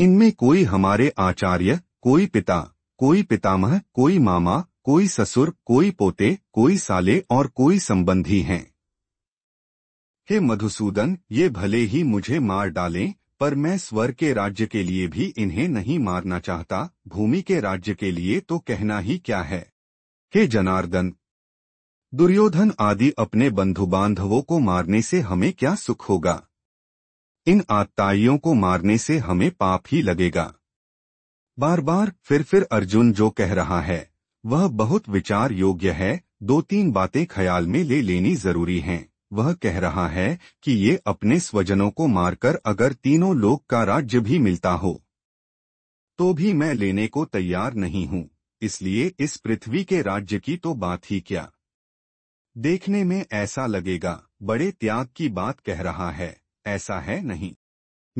इनमें कोई हमारे आचार्य कोई पिता कोई पितामह कोई मामा कोई ससुर कोई पोते कोई साले और कोई संबंधी हैं हे मधुसूदन ये भले ही मुझे मार डालें पर मैं स्वर के राज्य के लिए भी इन्हें नहीं मारना चाहता भूमि के राज्य के लिए तो कहना ही क्या है हे जनार्दन दुर्योधन आदि अपने बंधु बांधवों को मारने से हमें क्या सुख होगा इन आताइयों को मारने से हमें पाप ही लगेगा बार बार फिर फिर अर्जुन जो कह रहा है वह बहुत विचार योग्य है दो तीन बातें ख्याल में ले लेनी जरूरी हैं। वह कह रहा है कि ये अपने स्वजनों को मारकर अगर तीनों लोग का राज्य भी मिलता हो तो भी मैं लेने को तैयार नहीं हूँ इसलिए इस पृथ्वी के राज्य की तो बात ही क्या देखने में ऐसा लगेगा बड़े त्याग की बात कह रहा है ऐसा है नहीं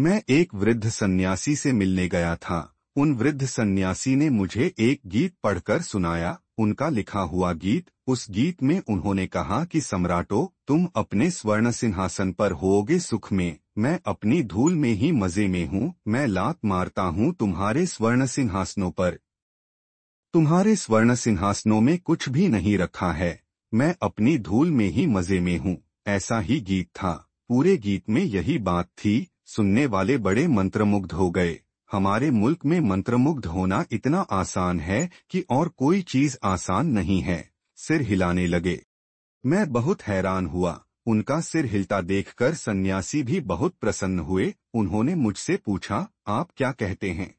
मैं एक वृद्ध सन्यासी से मिलने गया था उन वृद्ध सन्यासी ने मुझे एक गीत पढ़कर सुनाया उनका लिखा हुआ गीत उस गीत में उन्होंने कहा कि सम्राटो तुम अपने स्वर्ण सिंहासन पर होगे सुख में मैं अपनी धूल में ही मजे में हूँ मैं लात मारता हूँ तुम्हारे स्वर्ण सिंहासनों पर तुम्हारे स्वर्ण सिंहासनों में कुछ भी नहीं रखा है मैं अपनी धूल में ही मजे में हूँ ऐसा ही गीत था पूरे गीत में यही बात थी सुनने वाले बड़े मंत्रमुग्ध हो गए हमारे मुल्क में मंत्रमुग्ध होना इतना आसान है कि और कोई चीज आसान नहीं है सिर हिलाने लगे मैं बहुत हैरान हुआ उनका सिर हिलता देखकर सन्यासी भी बहुत प्रसन्न हुए उन्होंने मुझसे पूछा आप क्या कहते हैं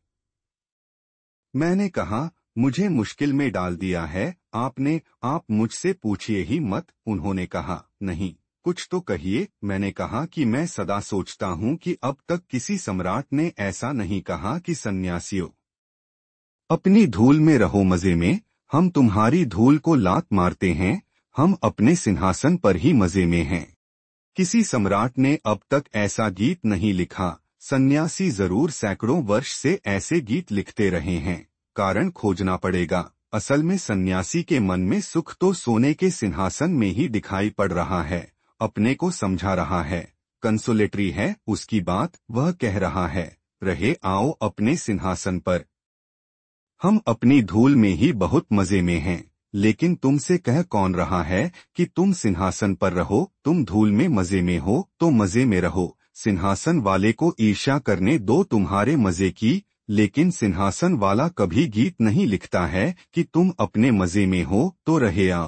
मैंने कहा मुझे मुश्किल में डाल दिया है आपने आप मुझसे पूछिए ही मत उन्होंने कहा नहीं कुछ तो कहिए मैंने कहा कि मैं सदा सोचता हूं कि अब तक किसी सम्राट ने ऐसा नहीं कहा कि सन्यासियों अपनी धूल में रहो मजे में हम तुम्हारी धूल को लात मारते हैं हम अपने सिंहासन पर ही मजे में हैं किसी सम्राट ने अब तक ऐसा गीत नहीं लिखा सन्यासी जरूर सैकड़ों वर्ष से ऐसे गीत लिखते रहे हैं कारण खोजना पड़ेगा असल में सन्यासी के मन में सुख तो सोने के सिंहासन में ही दिखाई पड़ रहा है अपने को समझा रहा है कंसोलेटरी है उसकी बात वह कह रहा है रहे आओ अपने सिंहासन पर हम अपनी धूल में ही बहुत मजे में हैं लेकिन तुमसे कह कौन रहा है कि तुम सिंहासन पर रहो तुम धूल में मजे में हो तो मजे में रहो सिंहासन वाले को ईर्ष्या करने दो तुम्हारे मजे की लेकिन सिंहासन वाला कभी गीत नहीं लिखता है कि तुम अपने मजे में हो तो रहे आ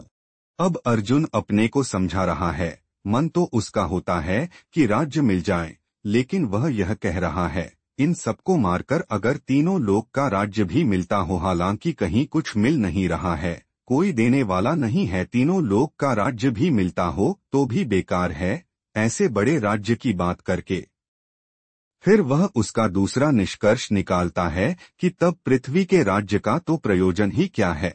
अब अर्जुन अपने को समझा रहा है मन तो उसका होता है कि राज्य मिल जाए लेकिन वह यह कह रहा है इन सबको मारकर अगर तीनों लोग का राज्य भी मिलता हो हालांकि कहीं कुछ मिल नहीं रहा है कोई देने वाला नहीं है तीनों लोग का राज्य भी मिलता हो तो भी बेकार है ऐसे बड़े राज्य की बात करके फिर वह उसका दूसरा निष्कर्ष निकालता है कि तब पृथ्वी के राज्य का तो प्रयोजन ही क्या है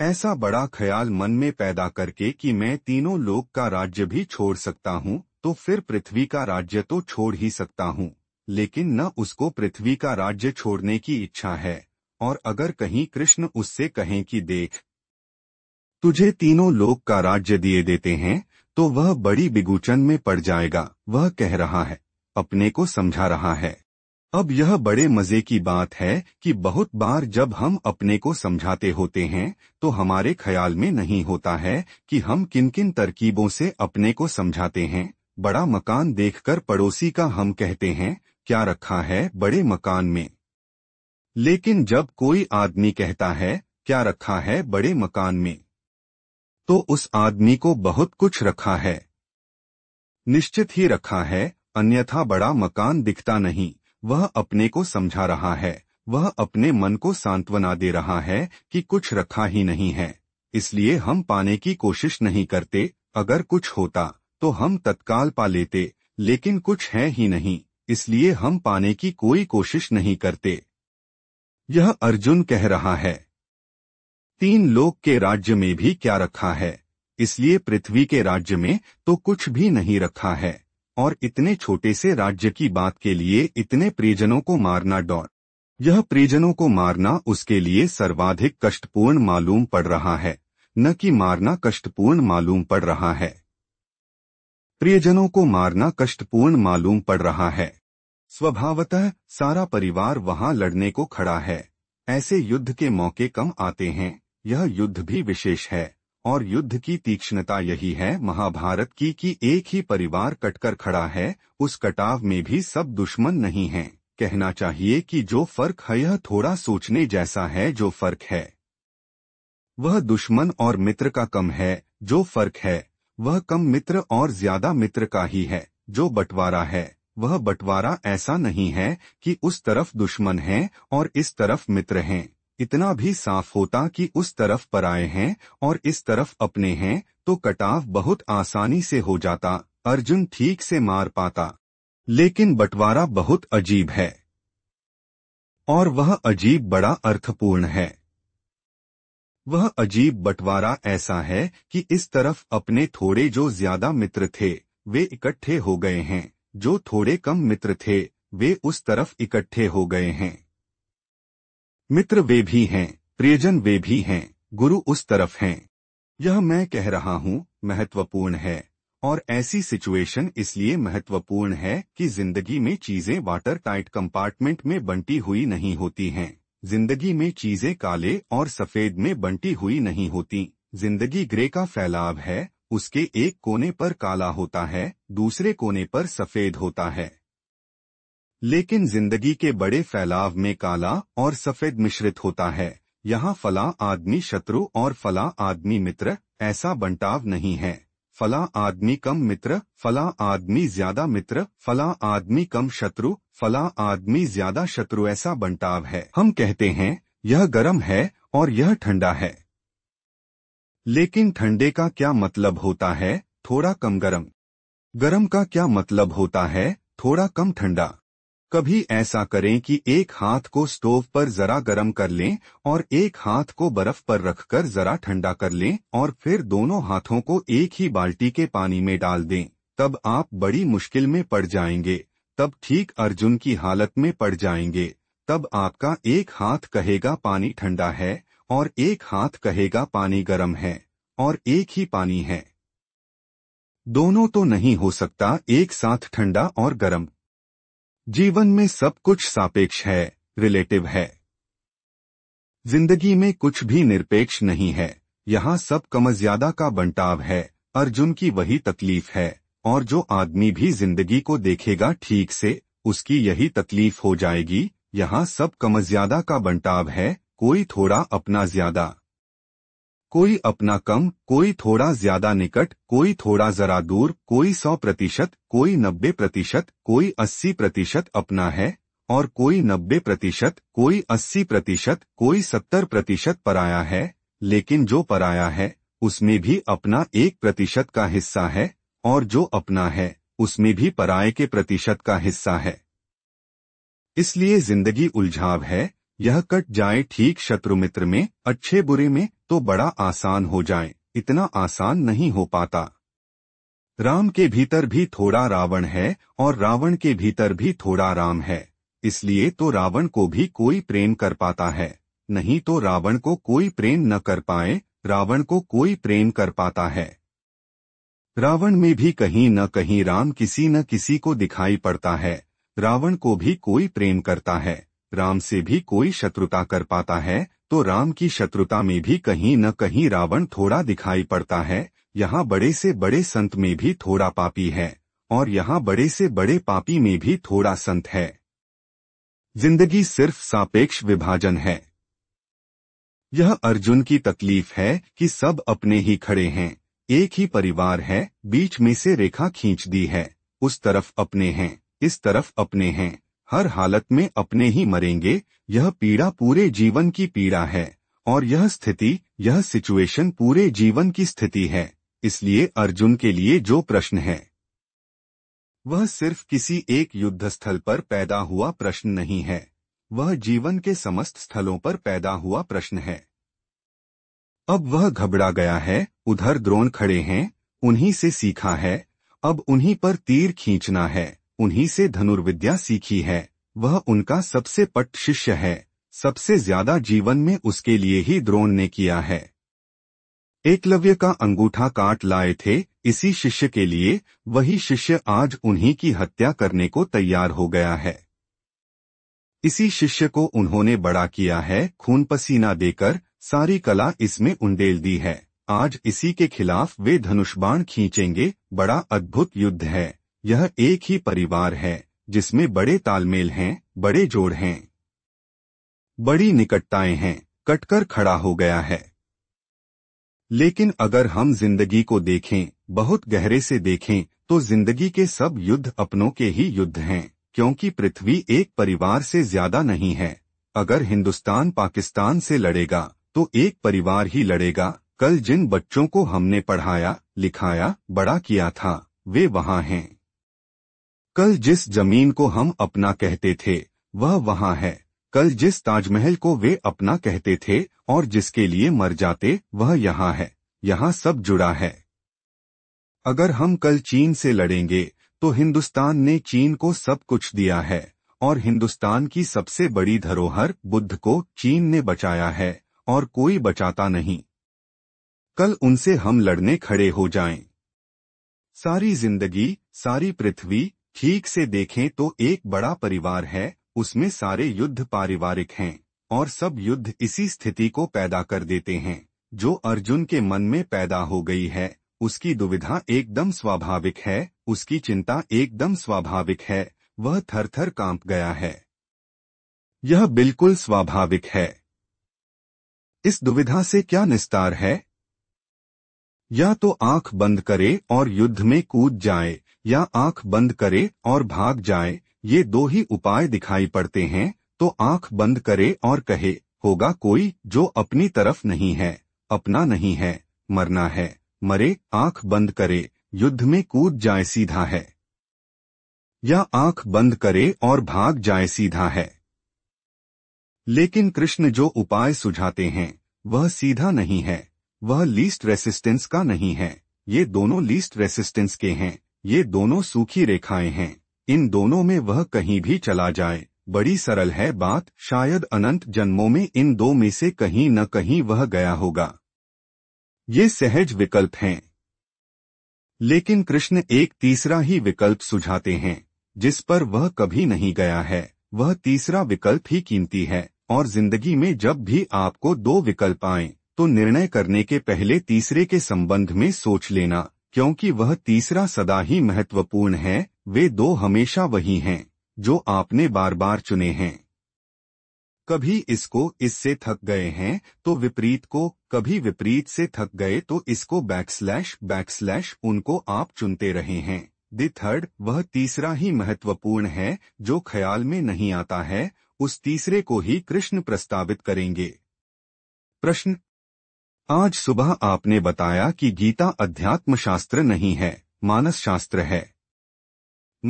ऐसा बड़ा ख्याल मन में पैदा करके कि मैं तीनों लोक का राज्य भी छोड़ सकता हूँ तो फिर पृथ्वी का राज्य तो छोड़ ही सकता हूँ लेकिन न उसको पृथ्वी का राज्य छोड़ने की इच्छा है और अगर कहीं कृष्ण उससे कहें कि देख तुझे तीनों लोक का राज्य दिए देते हैं तो वह बड़ी बिगुचन में पड़ जाएगा वह कह रहा है अपने को समझा रहा है अब यह बड़े मजे की बात है कि बहुत बार जब हम अपने को समझाते होते हैं तो हमारे ख्याल में नहीं होता है कि हम किन किन तरकीबों से अपने को समझाते हैं बड़ा मकान देखकर पड़ोसी का हम कहते हैं क्या रखा है बड़े मकान में लेकिन जब कोई आदमी कहता है क्या रखा है बड़े मकान में तो उस आदमी को बहुत कुछ रखा है निश्चित ही रखा है अन्यथा बड़ा मकान दिखता नहीं वह अपने को समझा रहा है वह अपने मन को सांत्वना दे रहा है कि कुछ रखा ही नहीं है इसलिए हम पाने की कोशिश नहीं करते अगर कुछ होता तो हम तत्काल पा लेते लेकिन कुछ है ही नहीं इसलिए हम पाने की कोई कोशिश नहीं करते यह अर्जुन कह रहा है तीन लोक के राज्य में भी क्या रखा है इसलिए पृथ्वी के राज्य में तो कुछ भी नहीं रखा है और इतने छोटे से राज्य की बात के लिए इतने प्रियजनों को मारना डॉर यह प्रियजनों को मारना उसके लिए सर्वाधिक कष्टपूर्ण मालूम पड़ रहा है न कि मारना कष्टपूर्ण मालूम पड़ रहा है प्रियजनों को मारना कष्टपूर्ण मालूम पड़ रहा है स्वभावतः सारा परिवार वहां लड़ने को खड़ा है ऐसे युद्ध के मौके कम आते हैं यह युद्ध भी विशेष है और युद्ध की तीक्ष्णता यही है महाभारत की कि एक ही परिवार कटकर खड़ा है उस कटाव में भी सब दुश्मन नहीं हैं। कहना चाहिए कि जो फर्क है यह थोड़ा सोचने जैसा है जो फर्क है वह दुश्मन और मित्र का कम है जो फर्क है वह कम मित्र और ज्यादा मित्र का ही है जो बंटवारा है वह बंटवारा ऐसा नहीं है कि उस तरफ दुश्मन है और इस तरफ मित्र हैं इतना भी साफ होता कि उस तरफ पर आए हैं और इस तरफ अपने हैं तो कटाव बहुत आसानी से हो जाता अर्जुन ठीक से मार पाता लेकिन बंटवारा बहुत अजीब है और वह अजीब बड़ा अर्थपूर्ण है वह अजीब बंटवारा ऐसा है कि इस तरफ अपने थोड़े जो ज्यादा मित्र थे वे इकट्ठे हो गए हैं जो थोड़े कम मित्र थे वे उस तरफ इकट्ठे हो गए हैं मित्र वे भी हैं प्रियजन वे भी हैं गुरु उस तरफ हैं यह मैं कह रहा हूं महत्वपूर्ण है और ऐसी सिचुएशन इसलिए महत्वपूर्ण है कि जिंदगी में चीजें वाटर टाइट कंपार्टमेंट में बंटी हुई नहीं होती हैं जिंदगी में चीजें काले और सफेद में बंटी हुई नहीं होती जिंदगी ग्रे का फैलाव है उसके एक कोने पर काला होता है दूसरे कोने पर सफेद होता है लेकिन जिंदगी के बड़े फैलाव में काला और सफेद मिश्रित होता है यहाँ फला आदमी शत्रु और फला आदमी मित्र ऐसा बंटाव नहीं है फला आदमी कम मित्र फला आदमी ज्यादा मित्र फला आदमी कम शत्रु फला आदमी ज्यादा शत्रु ऐसा बंटाव है हम कहते हैं यह गर्म है और यह ठंडा है लेकिन ठंडे का क्या मतलब होता है थोड़ा कम गर्म गर्म का क्या मतलब होता है थोड़ा कम ठंडा कभी ऐसा करें कि एक हाथ को स्टोव पर जरा गर्म कर लें और एक हाथ को बर्फ पर रखकर जरा ठंडा कर लें और फिर दोनों हाथों को एक ही बाल्टी के पानी में डाल दें तब आप बड़ी मुश्किल में पड़ जाएंगे तब ठीक अर्जुन की हालत में पड़ जाएंगे तब आपका एक हाथ कहेगा पानी ठंडा है और एक हाथ कहेगा पानी गर्म है और एक ही पानी है दोनों तो नहीं हो सकता एक साथ ठंडा और गर्म जीवन में सब कुछ सापेक्ष है रिलेटिव है जिंदगी में कुछ भी निरपेक्ष नहीं है यहाँ सब कमज्यादा का बंटाव है अर्जुन की वही तकलीफ है और जो आदमी भी जिंदगी को देखेगा ठीक से उसकी यही तकलीफ हो जाएगी यहाँ सब कमज्यादा का बंटाव है कोई थोड़ा अपना ज्यादा कोई अपना कम कोई थोड़ा ज्यादा निकट कोई थोड़ा जरा दूर कोई सौ प्रतिशत कोई नब्बे प्रतिशत कोई अस्सी प्रतिशत अपना है और कोई नब्बे प्रतिशत कोई अस्सी प्रतिशत कोई सत्तर प्रतिशत पराया है लेकिन जो पराया है उसमें भी अपना एक प्रतिशत का हिस्सा है और जो अपना है उसमें भी पराये के प्रतिशत का हिस्सा है इसलिए जिंदगी उलझाव है यह कट जाए ठीक शत्रु मित्र में अच्छे बुरे में तो बड़ा आसान हो जाए इतना आसान नहीं हो पाता राम के भीतर भी थोड़ा रावण है और रावण के भीतर भी थोड़ा राम है इसलिए तो रावण को भी कोई प्रेम कर पाता है नहीं तो रावण को कोई प्रेम न कर पाए रावण को कोई प्रेम कर पाता है रावण में भी कहीं न कहीं राम किसी न किसी को दिखाई पड़ता है रावण को भी कोई प्रेम करता है राम से भी कोई शत्रुता कर पाता है तो राम की शत्रुता में भी कहीं न कहीं रावण थोड़ा दिखाई पड़ता है यहाँ बड़े से बड़े संत में भी थोड़ा पापी है और यहाँ बड़े से बड़े पापी में भी थोड़ा संत है जिंदगी सिर्फ सापेक्ष विभाजन है यह अर्जुन की तकलीफ है कि सब अपने ही खड़े हैं एक ही परिवार है बीच में से रेखा खींच दी है उस तरफ अपने हैं इस तरफ अपने हैं हर हालत में अपने ही मरेंगे यह पीड़ा पूरे जीवन की पीड़ा है और यह स्थिति यह सिचुएशन पूरे जीवन की स्थिति है इसलिए अर्जुन के लिए जो प्रश्न है वह सिर्फ किसी एक युद्ध स्थल पर पैदा हुआ प्रश्न नहीं है वह जीवन के समस्त स्थलों पर पैदा हुआ प्रश्न है अब वह घबरा गया है उधर द्रोण खड़े हैं उन्हीं से सीखा है अब उन्हीं पर तीर खींचना है उन्हीं से धनुर्विद्या सीखी है वह उनका सबसे पट शिष्य है सबसे ज्यादा जीवन में उसके लिए ही द्रोण ने किया है एकलव्य का अंगूठा काट लाए थे इसी शिष्य के लिए वही शिष्य आज उन्हीं की हत्या करने को तैयार हो गया है इसी शिष्य को उन्होंने बड़ा किया है खून पसीना देकर सारी कला इसमें उंडेल दी है आज इसी के खिलाफ वे धनुष बाण खींचेंगे बड़ा अद्भुत युद्ध है यह एक ही परिवार है जिसमें बड़े तालमेल हैं बड़े जोड़ हैं बड़ी निकटताएं हैं कटकर खड़ा हो गया है लेकिन अगर हम जिंदगी को देखें बहुत गहरे से देखें तो जिंदगी के सब युद्ध अपनों के ही युद्ध हैं क्योंकि पृथ्वी एक परिवार से ज्यादा नहीं है अगर हिंदुस्तान पाकिस्तान से लड़ेगा तो एक परिवार ही लड़ेगा कल जिन बच्चों को हमने पढ़ाया लिखाया बड़ा किया था वे वहां हैं कल जिस जमीन को हम अपना कहते थे वह वहाँ है कल जिस ताजमहल को वे अपना कहते थे और जिसके लिए मर जाते वह यहाँ है यहाँ सब जुड़ा है अगर हम कल चीन से लड़ेंगे तो हिंदुस्तान ने चीन को सब कुछ दिया है और हिंदुस्तान की सबसे बड़ी धरोहर बुद्ध को चीन ने बचाया है और कोई बचाता नहीं कल उनसे हम लड़ने खड़े हो जाएं। सारी जिंदगी सारी पृथ्वी ठीक से देखें तो एक बड़ा परिवार है उसमें सारे युद्ध पारिवारिक हैं और सब युद्ध इसी स्थिति को पैदा कर देते हैं जो अर्जुन के मन में पैदा हो गई है उसकी दुविधा एकदम स्वाभाविक है उसकी चिंता एकदम स्वाभाविक है वह थर थर कांप गया है यह बिल्कुल स्वाभाविक है इस दुविधा से क्या निस्तार है या तो आंख बंद करे और युद्ध में कूद जाए या आंख बंद करे और भाग जाए ये दो ही उपाय दिखाई पड़ते हैं तो आंख बंद करे और कहे होगा कोई जो अपनी तरफ नहीं है अपना नहीं है मरना है मरे आंख बंद करे युद्ध में कूद जाए सीधा है या आंख बंद करे और भाग जाए सीधा है लेकिन कृष्ण जो उपाय सुझाते हैं वह सीधा नहीं है वह लीस्ट रेसिस्टेंस का नहीं है ये दोनों लीस्ट रेसिस्टेंस के हैं ये दोनों सूखी रेखाएं हैं इन दोनों में वह कहीं भी चला जाए बड़ी सरल है बात शायद अनंत जन्मों में इन दो में से कहीं न कहीं वह गया होगा ये सहज विकल्प हैं लेकिन कृष्ण एक तीसरा ही विकल्प सुझाते हैं जिस पर वह कभी नहीं गया है वह तीसरा विकल्प ही कीमती है और जिंदगी में जब भी आपको दो विकल्प आए तो निर्णय करने के पहले तीसरे के संबंध में सोच लेना क्योंकि वह तीसरा सदा ही महत्वपूर्ण है वे दो हमेशा वही हैं जो आपने बार बार चुने हैं कभी इसको इससे थक गए हैं तो विपरीत को कभी विपरीत से थक गए तो इसको बैकस्लैश बैकस्लैश उनको आप चुनते रहे हैं दि थर्ड वह तीसरा ही महत्वपूर्ण है जो ख्याल में नहीं आता है उस तीसरे को ही कृष्ण प्रस्तावित करेंगे प्रश्न आज सुबह आपने बताया कि गीता अध्यात्म शास्त्र नहीं है मानस शास्त्र है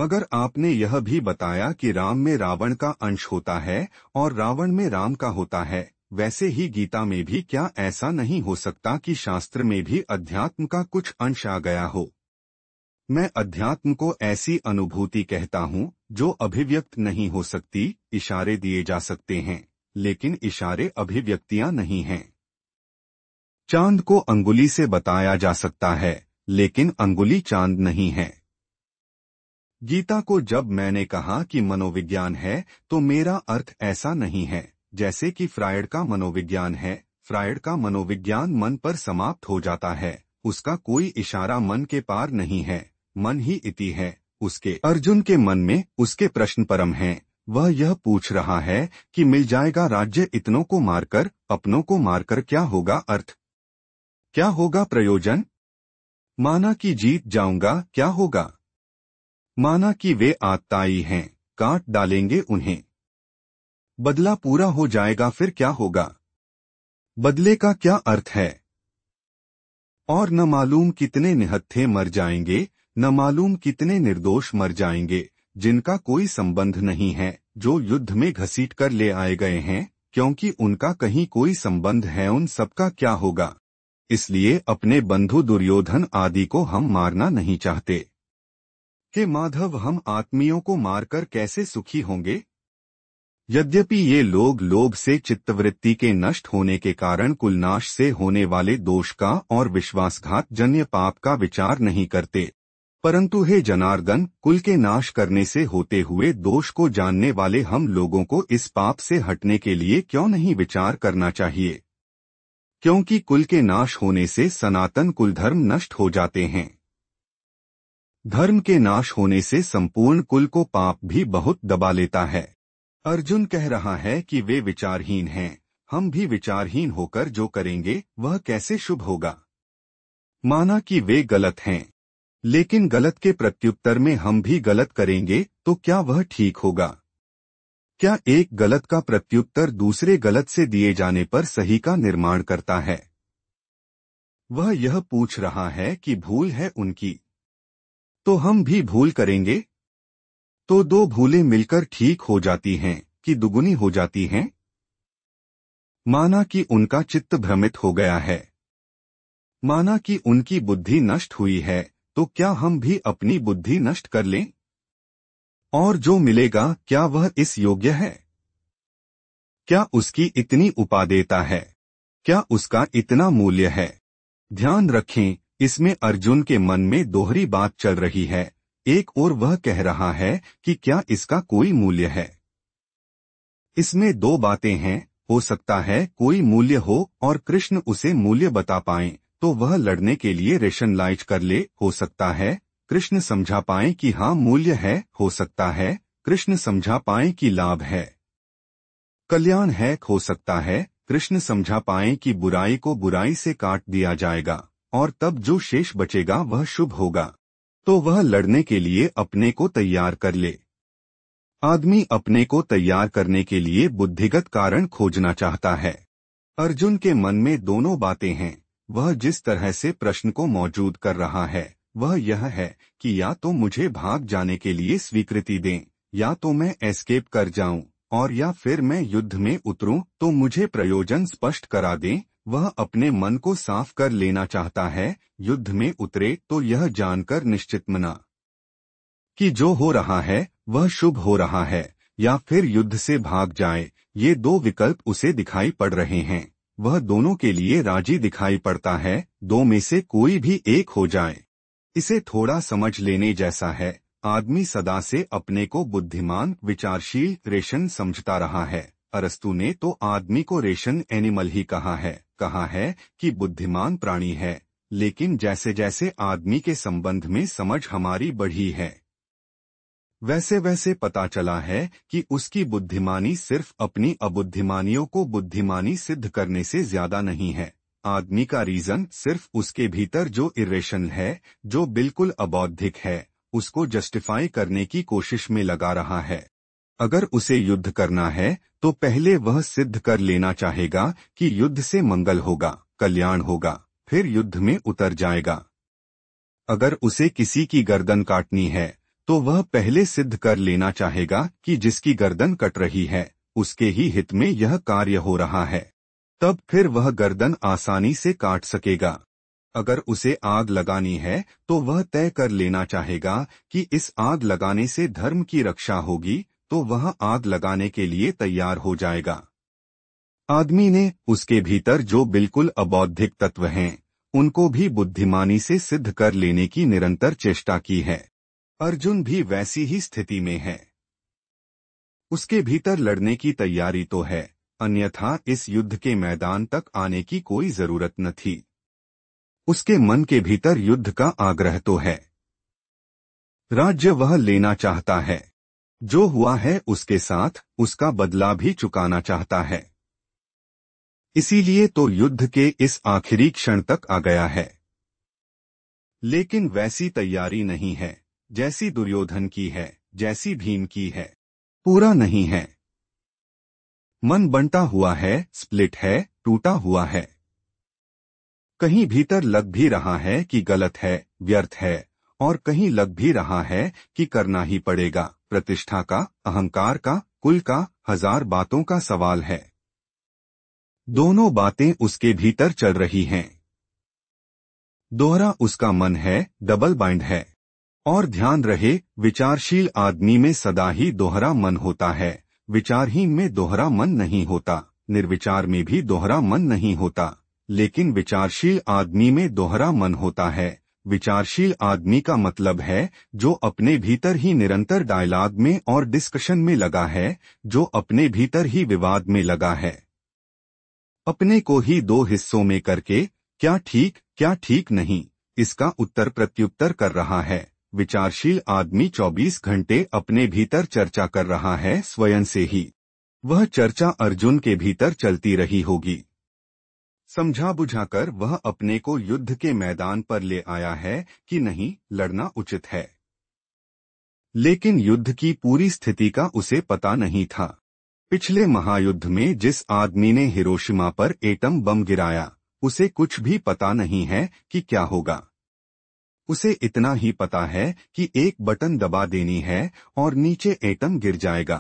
मगर आपने यह भी बताया कि राम में रावण का अंश होता है और रावण में राम का होता है वैसे ही गीता में भी क्या ऐसा नहीं हो सकता कि शास्त्र में भी अध्यात्म का कुछ अंश आ गया हो मैं अध्यात्म को ऐसी अनुभूति कहता हूँ जो अभिव्यक्त नहीं हो सकती इशारे दिए जा सकते हैं लेकिन इशारे अभिव्यक्तियाँ नहीं हैं चांद को अंगुली से बताया जा सकता है लेकिन अंगुली चांद नहीं है गीता को जब मैंने कहा कि मनोविज्ञान है तो मेरा अर्थ ऐसा नहीं है जैसे कि फ्रायड का मनोविज्ञान है फ्रायड का मनोविज्ञान मन पर समाप्त हो जाता है उसका कोई इशारा मन के पार नहीं है मन ही इति है उसके अर्जुन के मन में उसके प्रश्न परम हैं वह यह पूछ रहा है कि मिल जाएगा राज्य इतनों को मारकर अपनों को मारकर क्या होगा अर्थ क्या होगा प्रयोजन माना कि जीत जाऊंगा क्या होगा माना कि वे आत्ताई हैं काट डालेंगे उन्हें बदला पूरा हो जाएगा फिर क्या होगा बदले का क्या अर्थ है और न मालूम कितने निहत्थे मर जाएंगे न मालूम कितने निर्दोष मर जाएंगे जिनका कोई संबंध नहीं है जो युद्ध में घसीट कर ले आए गए हैं क्योंकि उनका कहीं कोई संबंध है उन सबका क्या होगा इसलिए अपने बंधु दुर्योधन आदि को हम मारना नहीं चाहते हे माधव हम आत्मियों को मारकर कैसे सुखी होंगे यद्यपि ये लोग लोभ से चित्तवृत्ति के नष्ट होने के कारण कुलनाश से होने वाले दोष का और विश्वासघात जन्य पाप का विचार नहीं करते परंतु हे जनार्दन कुल के नाश करने से होते हुए दोष को जानने वाले हम लोगों को इस पाप से हटने के लिए क्यों नहीं विचार करना चाहिए क्योंकि कुल के नाश होने से सनातन कुल धर्म नष्ट हो जाते हैं धर्म के नाश होने से संपूर्ण कुल को पाप भी बहुत दबा लेता है अर्जुन कह रहा है कि वे विचारहीन हैं हम भी विचारहीन होकर जो करेंगे वह कैसे शुभ होगा माना कि वे गलत हैं लेकिन गलत के प्रत्युत्तर में हम भी गलत करेंगे तो क्या वह ठीक होगा क्या एक गलत का प्रत्युत्तर दूसरे गलत से दिए जाने पर सही का निर्माण करता है वह यह पूछ रहा है कि भूल है उनकी तो हम भी भूल करेंगे तो दो भूलें मिलकर ठीक हो जाती हैं कि दुगुनी हो जाती हैं माना कि उनका चित्त भ्रमित हो गया है माना कि उनकी बुद्धि नष्ट हुई है तो क्या हम भी अपनी बुद्धि नष्ट कर लें और जो मिलेगा क्या वह इस योग्य है क्या उसकी इतनी उपादेता है क्या उसका इतना मूल्य है ध्यान रखें इसमें अर्जुन के मन में दोहरी बात चल रही है एक और वह कह रहा है कि क्या इसका कोई मूल्य है इसमें दो बातें हैं हो सकता है कोई मूल्य हो और कृष्ण उसे मूल्य बता पाए तो वह लड़ने के लिए रेशन लाइज कर ले हो सकता है कृष्ण समझा पाए कि हाँ मूल्य है हो सकता है कृष्ण समझा पाए कि लाभ है कल्याण है हो सकता है कृष्ण समझा पाए कि बुराई को बुराई से काट दिया जाएगा और तब जो शेष बचेगा वह शुभ होगा तो वह लड़ने के लिए अपने को तैयार कर ले आदमी अपने को तैयार करने के लिए बुद्धिगत कारण खोजना चाहता है अर्जुन के मन में दोनों बातें हैं वह जिस तरह से प्रश्न को मौजूद कर रहा है वह यह है कि या तो मुझे भाग जाने के लिए स्वीकृति दें या तो मैं एस्केप कर जाऊं और या फिर मैं युद्ध में उतरूं तो मुझे प्रयोजन स्पष्ट करा दें वह अपने मन को साफ कर लेना चाहता है युद्ध में उतरे तो यह जानकर निश्चित मना कि जो हो रहा है वह शुभ हो रहा है या फिर युद्ध से भाग जाए ये दो विकल्प उसे दिखाई पड़ रहे हैं वह दोनों के लिए राजी दिखाई पड़ता है दो में से कोई भी एक हो जाए इसे थोड़ा समझ लेने जैसा है आदमी सदा से अपने को बुद्धिमान विचारशील रेशन समझता रहा है अरस्तु ने तो आदमी को रेशन एनिमल ही कहा है कहा है कि बुद्धिमान प्राणी है लेकिन जैसे जैसे आदमी के संबंध में समझ हमारी बढ़ी है वैसे वैसे पता चला है कि उसकी बुद्धिमानी सिर्फ अपनी अबुद्धिमानियों को बुद्धिमानी सिद्ध करने से ज्यादा नहीं है आदमी का रीजन सिर्फ उसके भीतर जो इरेशनल है जो बिल्कुल अबौद्धिक है उसको जस्टिफाई करने की कोशिश में लगा रहा है अगर उसे युद्ध करना है तो पहले वह सिद्ध कर लेना चाहेगा कि युद्ध से मंगल होगा कल्याण होगा फिर युद्ध में उतर जाएगा अगर उसे किसी की गर्दन काटनी है तो वह पहले सिद्ध कर लेना चाहेगा कि जिसकी गर्दन कट रही है उसके ही हित में यह कार्य हो रहा है तब फिर वह गर्दन आसानी से काट सकेगा अगर उसे आग लगानी है तो वह तय कर लेना चाहेगा कि इस आग लगाने से धर्म की रक्षा होगी तो वह आग लगाने के लिए तैयार हो जाएगा आदमी ने उसके भीतर जो बिल्कुल अबौद्धिक तत्व हैं उनको भी बुद्धिमानी से सिद्ध कर लेने की निरंतर चेष्टा की है अर्जुन भी वैसी ही स्थिति में है उसके भीतर लड़ने की तैयारी तो है अन्यथा इस युद्ध के मैदान तक आने की कोई जरूरत न थी उसके मन के भीतर युद्ध का आग्रह तो है राज्य वह लेना चाहता है जो हुआ है उसके साथ उसका बदला भी चुकाना चाहता है इसीलिए तो युद्ध के इस आखिरी क्षण तक आ गया है लेकिन वैसी तैयारी नहीं है जैसी दुर्योधन की है जैसी भीम की है पूरा नहीं है मन बंटा हुआ है स्प्लिट है टूटा हुआ है कहीं भीतर लग भी रहा है कि गलत है व्यर्थ है और कहीं लग भी रहा है कि करना ही पड़ेगा प्रतिष्ठा का अहंकार का कुल का हजार बातों का सवाल है दोनों बातें उसके भीतर चल रही हैं दोहरा उसका मन है डबल बाइंड है और ध्यान रहे विचारशील आदमी में सदा ही दोहरा मन होता है विचारहीन में दोहरा मन नहीं होता निर्विचार में भी दोहरा मन नहीं होता लेकिन विचारशील आदमी में दोहरा मन होता है विचारशील आदमी का मतलब है जो अपने भीतर ही निरंतर डायलॉग में और डिस्कशन में लगा है जो अपने भीतर ही विवाद में लगा है अपने को ही दो हिस्सों में करके क्या ठीक क्या ठीक नहीं इसका उत्तर प्रत्युत्तर कर रहा है विचारशील आदमी 24 घंटे अपने भीतर चर्चा कर रहा है स्वयं से ही वह चर्चा अर्जुन के भीतर चलती रही होगी समझा बुझाकर वह अपने को युद्ध के मैदान पर ले आया है कि नहीं लड़ना उचित है लेकिन युद्ध की पूरी स्थिति का उसे पता नहीं था पिछले महायुद्ध में जिस आदमी ने हिरोशिमा पर एटम बम गिराया उसे कुछ भी पता नहीं है कि क्या होगा उसे इतना ही पता है कि एक बटन दबा देनी है और नीचे एटम गिर जाएगा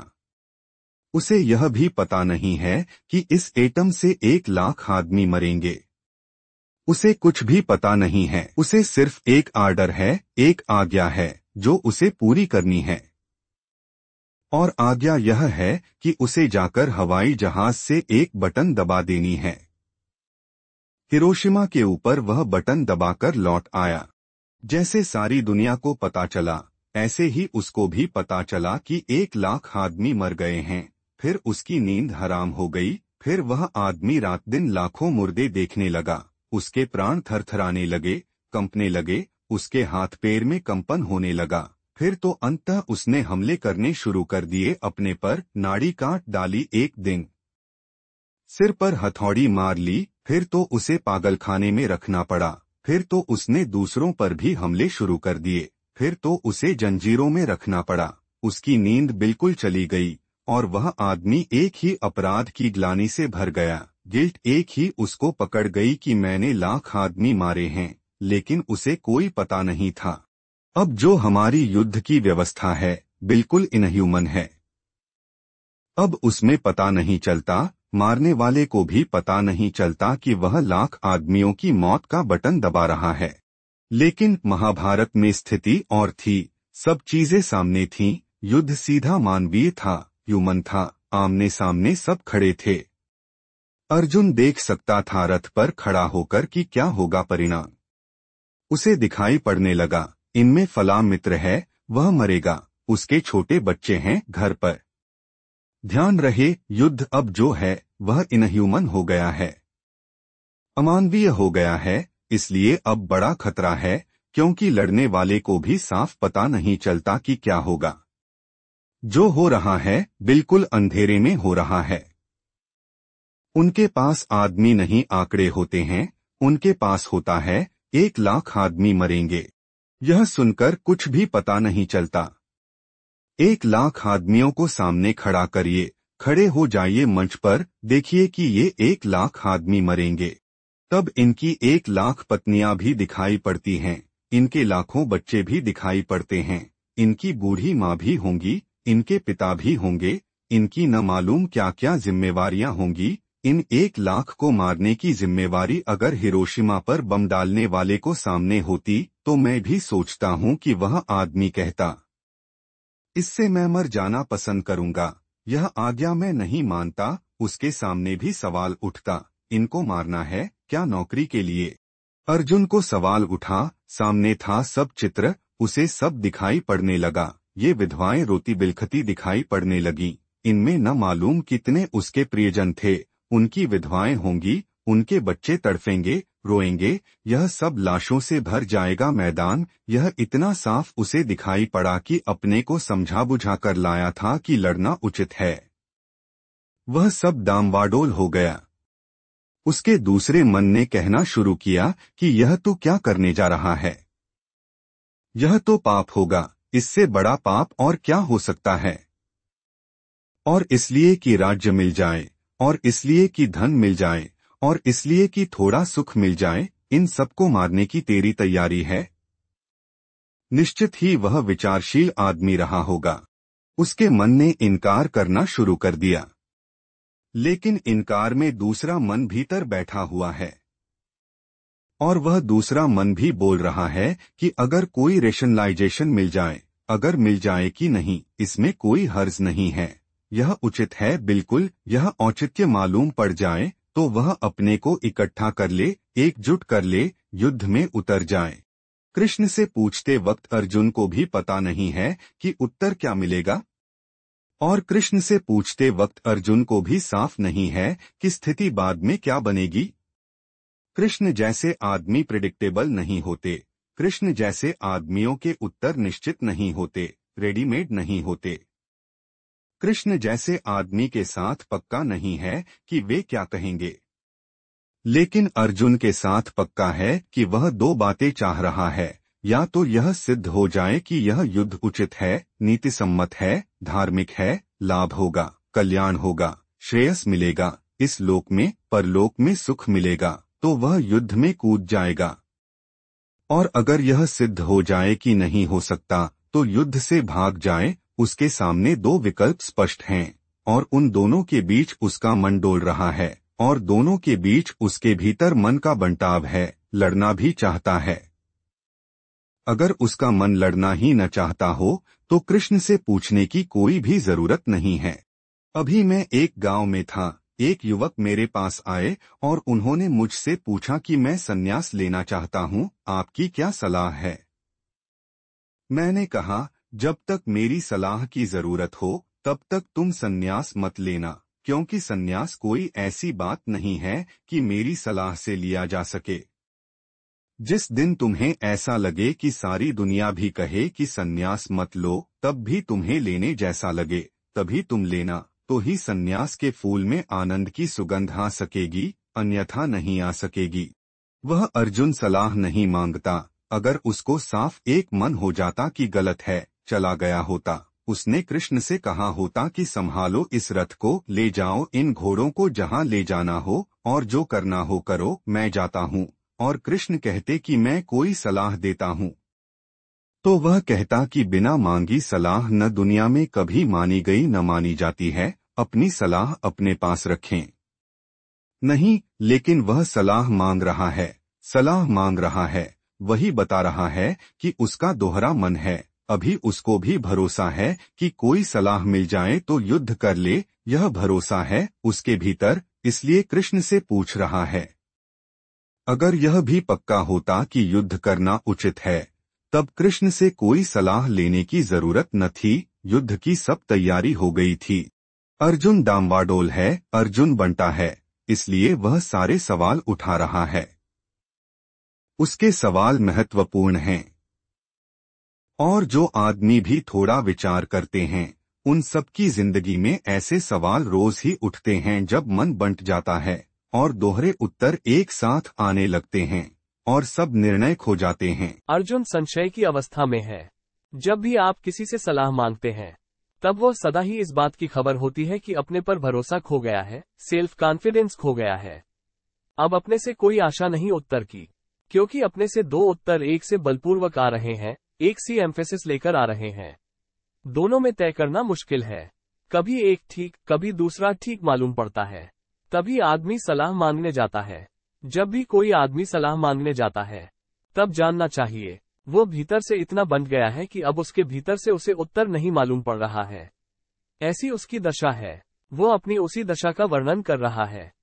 उसे यह भी पता नहीं है कि इस एटम से एक लाख आदमी मरेंगे उसे कुछ भी पता नहीं है उसे सिर्फ एक आर्डर है एक आज्ञा है जो उसे पूरी करनी है और आज्ञा यह है कि उसे जाकर हवाई जहाज से एक बटन दबा देनी है हिरोशिमा के ऊपर वह बटन दबाकर लौट आया जैसे सारी दुनिया को पता चला ऐसे ही उसको भी पता चला कि एक लाख आदमी मर गए हैं फिर उसकी नींद हराम हो गई फिर वह आदमी रात दिन लाखों मुर्दे देखने लगा उसके प्राण थरथराने लगे कंपने लगे उसके हाथ पैर में कंपन होने लगा फिर तो अंततः उसने हमले करने शुरू कर दिए अपने पर नाड़ी काट डाली एक दिन सिर पर हथौड़ी मार ली फिर तो उसे पागलखाने में रखना पड़ा फिर तो उसने दूसरों पर भी हमले शुरू कर दिए फिर तो उसे जंजीरों में रखना पड़ा उसकी नींद बिल्कुल चली गई और वह आदमी एक ही अपराध की ग्लानी से भर गया गिल्ट एक ही उसको पकड़ गई कि मैंने लाख आदमी मारे हैं लेकिन उसे कोई पता नहीं था अब जो हमारी युद्ध की व्यवस्था है बिल्कुल इनह्यूमन है अब उसमें पता नहीं चलता मारने वाले को भी पता नहीं चलता कि वह लाख आदमियों की मौत का बटन दबा रहा है लेकिन महाभारत में स्थिति और थी सब चीजें सामने थीं, युद्ध सीधा मानवीय था युमन था आमने सामने सब खड़े थे अर्जुन देख सकता था रथ पर खड़ा होकर कि क्या होगा परिणाम उसे दिखाई पड़ने लगा इनमें फला मित्र है वह मरेगा उसके छोटे बच्चे हैं घर पर ध्यान रहे युद्ध अब जो है वह इनह्यूमन हो गया है अमानवीय हो गया है इसलिए अब बड़ा खतरा है क्योंकि लड़ने वाले को भी साफ पता नहीं चलता कि क्या होगा जो हो रहा है बिल्कुल अंधेरे में हो रहा है उनके पास आदमी नहीं आंकड़े होते हैं उनके पास होता है एक लाख आदमी मरेंगे यह सुनकर कुछ भी पता नहीं चलता एक लाख आदमियों को सामने खड़ा करिए खड़े हो जाइए मंच पर देखिए कि ये एक लाख आदमी मरेंगे तब इनकी एक लाख पत्नियां भी दिखाई पड़ती हैं इनके लाखों बच्चे भी दिखाई पड़ते हैं इनकी बूढ़ी माँ भी होंगी इनके पिता भी होंगे इनकी न मालूम क्या क्या जिम्मेवारियां होंगी इन एक लाख को मारने की जिम्मेवारी अगर हिरोशिमा पर बम डालने वाले को सामने होती तो मैं भी सोचता हूं कि वह आदमी कहता इससे मैं मर जाना पसंद करूंगा यह आज्ञा मैं नहीं मानता उसके सामने भी सवाल उठता इनको मारना है क्या नौकरी के लिए अर्जुन को सवाल उठा सामने था सब चित्र उसे सब दिखाई पड़ने लगा ये विधवाएं रोती बिलखती दिखाई पड़ने लगी इनमें न मालूम कितने उसके प्रियजन थे उनकी विधवाएं होंगी उनके बच्चे तड़फेंगे रोएंगे यह सब लाशों से भर जाएगा मैदान यह इतना साफ उसे दिखाई पड़ा कि अपने को समझा बुझा कर लाया था कि लड़ना उचित है वह सब दामवाडोल हो गया उसके दूसरे मन ने कहना शुरू किया कि यह तो क्या करने जा रहा है यह तो पाप होगा इससे बड़ा पाप और क्या हो सकता है और इसलिए कि राज्य मिल जाए और इसलिए कि धन मिल जाए और इसलिए कि थोड़ा सुख मिल जाए इन सबको मारने की तेरी तैयारी है निश्चित ही वह विचारशील आदमी रहा होगा उसके मन ने इनकार करना शुरू कर दिया लेकिन इनकार में दूसरा मन भीतर बैठा हुआ है और वह दूसरा मन भी बोल रहा है कि अगर कोई रेशनलाइजेशन मिल जाए अगर मिल जाए कि नहीं इसमें कोई हर्ज नहीं है यह उचित है बिल्कुल यह औचित्य मालूम पड़ जाए तो वह अपने को इकट्ठा कर ले एकजुट कर ले युद्ध में उतर जाए कृष्ण से पूछते वक्त अर्जुन को भी पता नहीं है कि उत्तर क्या मिलेगा और कृष्ण से पूछते वक्त अर्जुन को भी साफ नहीं है कि स्थिति बाद में क्या बनेगी कृष्ण जैसे आदमी प्रिडिक्टेबल नहीं होते कृष्ण जैसे आदमियों के उत्तर निश्चित नहीं होते रेडीमेड नहीं होते कृष्ण जैसे आदमी के साथ पक्का नहीं है कि वे क्या कहेंगे लेकिन अर्जुन के साथ पक्का है कि वह दो बातें चाह रहा है या तो यह सिद्ध हो जाए कि यह युद्ध उचित है नीति सम्मत है धार्मिक है लाभ होगा कल्याण होगा श्रेयस मिलेगा इस लोक में परलोक में सुख मिलेगा तो वह युद्ध में कूद जाएगा और अगर यह सिद्ध हो जाए कि नहीं हो सकता तो युद्ध से भाग जाए उसके सामने दो विकल्प स्पष्ट हैं और उन दोनों के बीच उसका मन डोल रहा है और दोनों के बीच उसके भीतर मन का बंटाव है लड़ना भी चाहता है अगर उसका मन लड़ना ही न चाहता हो तो कृष्ण से पूछने की कोई भी जरूरत नहीं है अभी मैं एक गांव में था एक युवक मेरे पास आए और उन्होंने मुझसे पूछा कि मैं सन्यास लेना चाहता हूं, आपकी क्या सलाह है मैंने कहा जब तक मेरी सलाह की जरूरत हो तब तक तुम संन्यास मत लेना क्योंकि संन्यास कोई ऐसी बात नहीं है कि मेरी सलाह से लिया जा सके जिस दिन तुम्हें ऐसा लगे कि सारी दुनिया भी कहे कि संन्यास मत लो तब भी तुम्हें लेने जैसा लगे तभी तुम लेना तो ही संन्यास के फूल में आनंद की सुगंध आ सकेगी अन्यथा नहीं आ सकेगी वह अर्जुन सलाह नहीं मांगता अगर उसको साफ एक मन हो जाता कि गलत है चला गया होता उसने कृष्ण से कहा होता कि संभालो इस रथ को ले जाओ इन घोड़ों को जहाँ ले जाना हो और जो करना हो करो मैं जाता हूँ और कृष्ण कहते कि मैं कोई सलाह देता हूँ तो वह कहता कि बिना मांगी सलाह न दुनिया में कभी मानी गई न मानी जाती है अपनी सलाह अपने पास रखें नहीं लेकिन वह सलाह मांग रहा है सलाह मांग रहा है वही बता रहा है कि उसका दोहरा मन है अभी उसको भी भरोसा है कि कोई सलाह मिल जाए तो युद्ध कर ले यह भरोसा है उसके भीतर इसलिए कृष्ण से पूछ रहा है अगर यह भी पक्का होता कि युद्ध करना उचित है तब कृष्ण से कोई सलाह लेने की जरूरत न थी युद्ध की सब तैयारी हो गई थी अर्जुन दामवाडोल है अर्जुन बंटा है इसलिए वह सारे सवाल उठा रहा है उसके सवाल महत्वपूर्ण हैं और जो आदमी भी थोड़ा विचार करते हैं उन सबकी जिंदगी में ऐसे सवाल रोज ही उठते हैं जब मन बंट जाता है और दोहरे उत्तर एक साथ आने लगते हैं और सब निर्णय खो जाते हैं अर्जुन संशय की अवस्था में है जब भी आप किसी से सलाह मांगते हैं तब वो सदा ही इस बात की खबर होती है कि अपने पर भरोसा खो गया है सेल्फ कॉन्फिडेंस खो गया है अब अपने से कोई आशा नहीं उत्तर की क्योंकि अपने से दो उत्तर एक से बलपूर्वक आ रहे हैं एक सी एम्फेसिस लेकर आ रहे हैं दोनों में तय करना मुश्किल है कभी एक ठीक कभी दूसरा ठीक मालूम पड़ता है तभी आदमी सलाह मांगने जाता है जब भी कोई आदमी सलाह मांगने जाता है तब जानना चाहिए वो भीतर से इतना बन गया है कि अब उसके भीतर से उसे उत्तर नहीं मालूम पड़ रहा है ऐसी उसकी दशा है वो अपनी उसी दशा का वर्णन कर रहा है